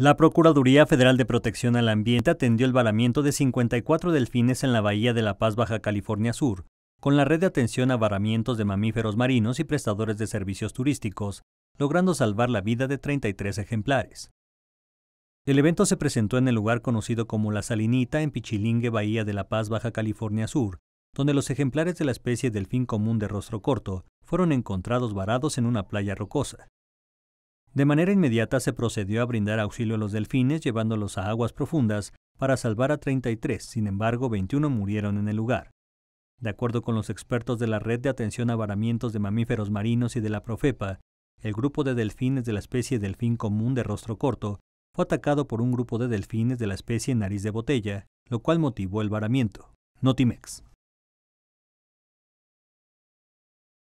La Procuraduría Federal de Protección al Ambiente atendió el varamiento de 54 delfines en la Bahía de La Paz, Baja California Sur, con la red de atención a varamientos de mamíferos marinos y prestadores de servicios turísticos, logrando salvar la vida de 33 ejemplares. El evento se presentó en el lugar conocido como La Salinita en Pichilingue, Bahía de La Paz, Baja California Sur, donde los ejemplares de la especie delfín común de rostro corto fueron encontrados varados en una playa rocosa. De manera inmediata se procedió a brindar auxilio a los delfines llevándolos a aguas profundas para salvar a 33, sin embargo 21 murieron en el lugar. De acuerdo con los expertos de la Red de Atención a Varamientos de Mamíferos Marinos y de la Profepa, el grupo de delfines de la especie delfín común de rostro corto fue atacado por un grupo de delfines de la especie nariz de botella, lo cual motivó el varamiento. Notimex.